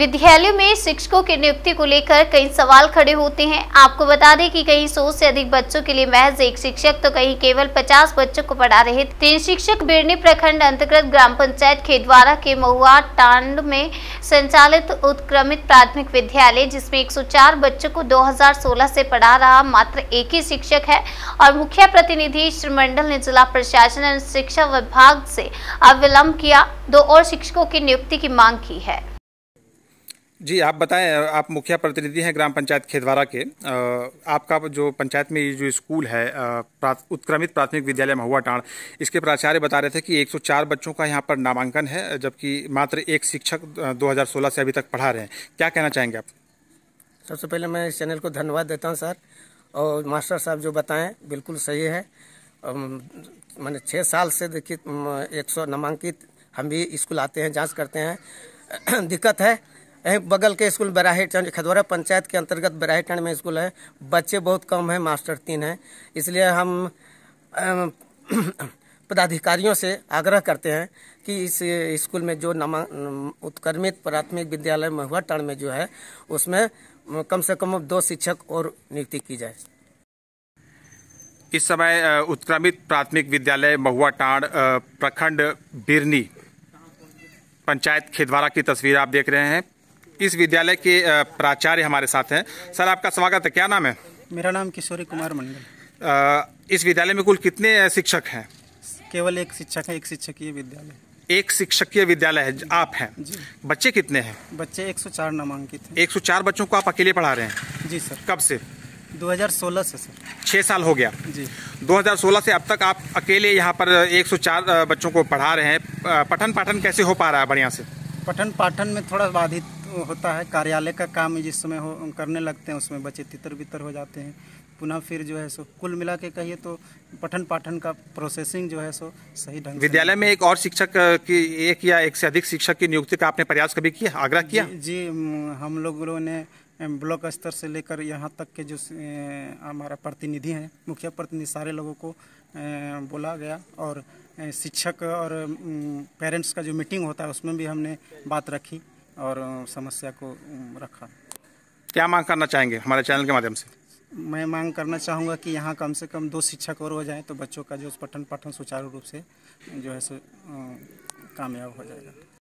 विद्यालयों में शिक्षकों की नियुक्ति को लेकर कई सवाल खड़े होते हैं आपको बता दें कि कहीं सौ से अधिक बच्चों के लिए महज एक शिक्षक तो कहीं केवल पचास बच्चों को पढ़ा रहे तीन शिक्षक बिरनी प्रखंड अंतर्गत ग्राम पंचायत खेदवारा के महुआ टांड में संचालित उत्क्रमित प्राथमिक विद्यालय जिसमे एक बच्चों को दो से पढ़ा रहा मात्र एक ही शिक्षक है और मुख्य प्रतिनिधि श्रीमंडल ने जिला प्रशासन एवं शिक्षा विभाग से अविलंब किया दो और शिक्षकों की नियुक्ति की मांग की है जी आप बताएं आप मुखिया प्रतिनिधि हैं ग्राम पंचायत खेतवारा के आपका जो पंचायत में ये जो स्कूल है उत्क्रमित प्राथमिक विद्यालय महुआ टाण इसके प्राचार्य बता रहे थे कि 104 बच्चों का यहाँ पर नामांकन है जबकि मात्र एक शिक्षक 2016 से अभी तक पढ़ा रहे हैं क्या कहना चाहेंगे आप सबसे पहले मैं इस चैनल को धन्यवाद देता हूँ सर और मास्टर साहब जो बताएँ बिल्कुल सही है मैंने छः साल से देखिए एक नामांकित हम भी स्कूल आते हैं जाँच करते हैं दिक्कत है यहीं बगल के स्कूल टंड खदौरा पंचायत के अंतर्गत टंड में स्कूल है बच्चे बहुत कम हैं मास्टर तीन हैं इसलिए हम पदाधिकारियों से आग्रह करते हैं कि इस स्कूल में जो नमा उत्क्रमित प्राथमिक विद्यालय महुआ टंड में जो है उसमें कम से कम दो शिक्षक और नियुक्ति की जाए इस समय उत्क्रमित प्राथमिक विद्यालय महुआ टाण प्रखंड बिरनी पंचायत खिदवारा की तस्वीर आप देख रहे हैं इस विद्यालय के प्राचार्य हमारे साथ हैं सर आपका स्वागत है क्या नाम है मेरा नाम किशोरी कुमार मंडल इस विद्यालय में कुल कितने शिक्षक हैं केवल एक शिक्षक है एक शिक्षकीय विद्यालय एक शिक्षकीय विद्यालय है आप हैं बच्चे कितने हैं बच्चे 104 नामांकित हैं 104 बच्चों को आप अकेले पढ़ा रहे हैं जी सर कब से 2016 से सर छः साल हो गया जी 2016 से अब तक आप अकेले यहाँ पर 104 बच्चों को पढ़ा रहे हैं पठन पाठन कैसे हो पा रहा है बढ़िया से पठन पाठन में थोड़ा बाधित होता है कार्यालय का काम जिस समय हो करने लगते हैं उसमें बच्चे तितर बितर हो जाते हैं पुनः फिर जो है सो कुल मिला के कहिए तो पठन पाठन का प्रोसेसिंग जो है सो सही ढंग विद्यालय में एक और शिक्षक की एक या एक से अधिक शिक्षक की नियुक्ति का आपने प्रयास कभी किया आग्रह किया जी, जी हम लोगों ने ब्लॉक स्तर से लेकर यहाँ तक के जो हमारा प्रतिनिधि हैं मुखिया प्रतिनिधि सारे लोगों को बोला गया और शिक्षक और पेरेंट्स का जो मीटिंग होता है उसमें भी हमने बात रखी और समस्या को रखा क्या मांग करना चाहेंगे हमारे चैनल के माध्यम से मैं मांग करना चाहूँगा कि यहाँ कम से कम दो शिक्षक और हो जाएं तो बच्चों का जो पठन पाठन सुचारू रूप से जो है सो कामयाब हो जाएगा